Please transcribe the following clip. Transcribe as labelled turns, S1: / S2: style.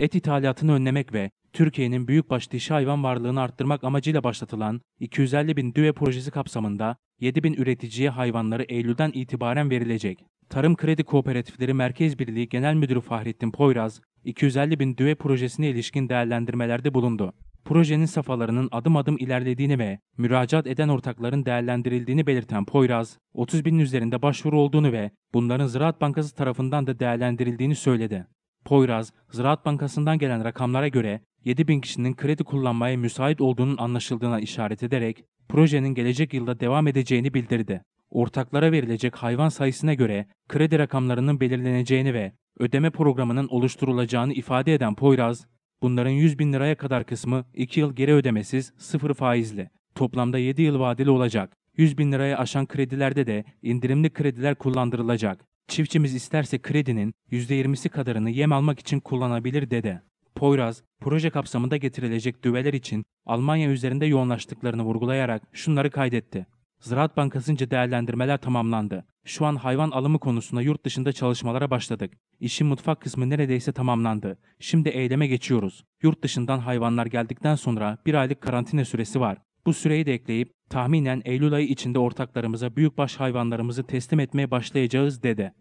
S1: et ithalatını önlemek ve Türkiye'nin büyükbaş dişi hayvan varlığını arttırmak amacıyla başlatılan 250 bin düve projesi kapsamında 7 bin üreticiye hayvanları Eylül'den itibaren verilecek. Tarım Kredi Kooperatifleri Merkez Birliği Genel Müdürü Fahrettin Poyraz, 250 bin düve projesine ilişkin değerlendirmelerde bulundu. Projenin safhalarının adım adım ilerlediğini ve müracaat eden ortakların değerlendirildiğini belirten Poyraz, 30 binin üzerinde başvuru olduğunu ve bunların Ziraat Bankası tarafından da değerlendirildiğini söyledi. Poyraz, Ziraat Bankası'ndan gelen rakamlara göre 7 bin kişinin kredi kullanmaya müsait olduğunun anlaşıldığına işaret ederek projenin gelecek yılda devam edeceğini bildirdi. Ortaklara verilecek hayvan sayısına göre kredi rakamlarının belirleneceğini ve ödeme programının oluşturulacağını ifade eden Poyraz, bunların 100 bin liraya kadar kısmı 2 yıl geri ödemesiz, sıfır faizli, toplamda 7 yıl vadeli olacak. 100 bin liraya aşan kredilerde de indirimli krediler kullandırılacak. Çiftçimiz isterse kredinin %20'si kadarını yem almak için kullanabilir dedi. Poyraz, proje kapsamında getirilecek düveler için Almanya üzerinde yoğunlaştıklarını vurgulayarak şunları kaydetti. Ziraat Bankası'nca değerlendirmeler tamamlandı. Şu an hayvan alımı konusunda yurt dışında çalışmalara başladık. İşin mutfak kısmı neredeyse tamamlandı. Şimdi eyleme geçiyoruz. Yurt dışından hayvanlar geldikten sonra bir aylık karantina süresi var. Bu süreyi de ekleyip tahminen Eylül ayı içinde ortaklarımıza büyükbaş hayvanlarımızı teslim etmeye başlayacağız dedi.